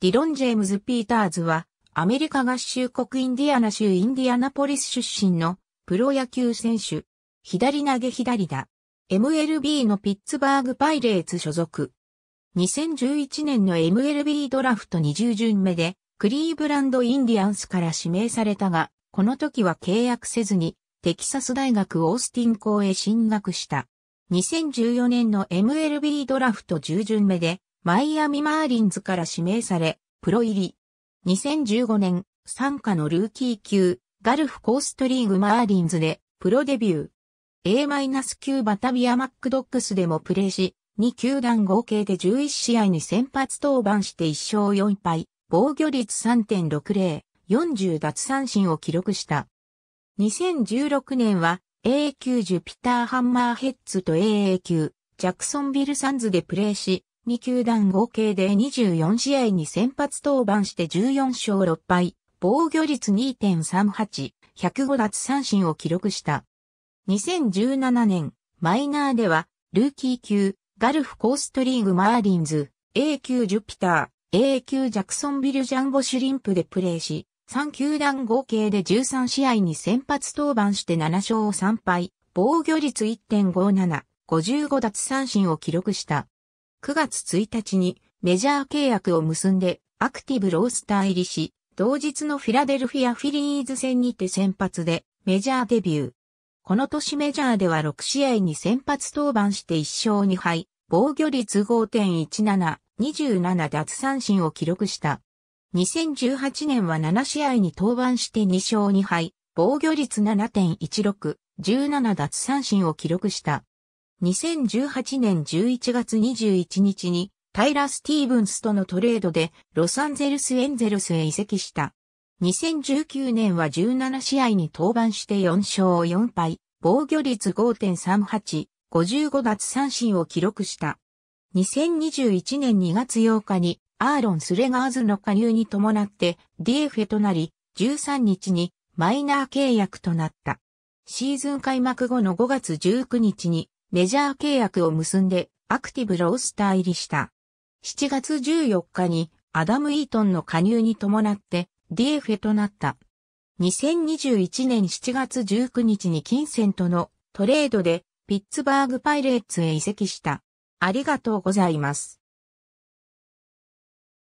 ディロン・ジェームズ・ピーターズは、アメリカ合衆国インディアナ州インディアナポリス出身のプロ野球選手。左投げ左打。MLB のピッツバーグパイレーツ所属。2011年の MLB ドラフト20巡目で、クリーブランド・インディアンスから指名されたが、この時は契約せずに、テキサス大学オースティン校へ進学した。2014年の MLB ドラフト10巡目で、マイアミマーリンズから指名され、プロ入り。2015年、参加のルーキー級、ガルフコーストリーグマーリンズで、プロデビュー。A-9 バタビアマックドックスでもプレーし、2球団合計で11試合に先発登板して1勝4敗、防御率3.60、40奪三振を記録した。2016年は AA 級ジュピターハンマーヘッズと AA 級ジャクソンビルサンズでプレーし、2球団合計で24試合に先発登板して14勝6敗、防御率2.38、105奪三振を記録した。2017年、マイナーでは、ルーキー級、ガルフコーストリーグマーリンズ、A 級ジュピター、A 級ジャクソンビルジャンボシュリンプでプレーし、3球団合計で13試合に先発登板して7勝3敗、防御率1.57、55奪三振を記録した。9月1日にメジャー契約を結んでアクティブロースター入りし、同日のフィラデルフィアフィリーズ戦にて先発でメジャーデビュー。この年メジャーでは6試合に先発登板して1勝2敗、防御率5.17、27奪三振を記録した。2018年は7試合に登板して2勝2敗、防御率7.16、17奪三振を記録した。2018年11月21日にタイラ・スティーブンスとのトレードでロサンゼルス・エンゼルスへ移籍した。2019年は17試合に登板して4勝4敗、防御率5.38、55奪三振を記録した。2021年2月8日にアーロン・スレガーズの加入に伴って DFA となり、13日にマイナー契約となった。シーズン開幕後の5月19日にメジャー契約を結んでアクティブロースター入りした。7月14日にアダム・イートンの加入に伴って DFA となった。2021年7月19日に金銭とのトレードでピッツバーグパイレーツへ移籍した。ありがとうございます。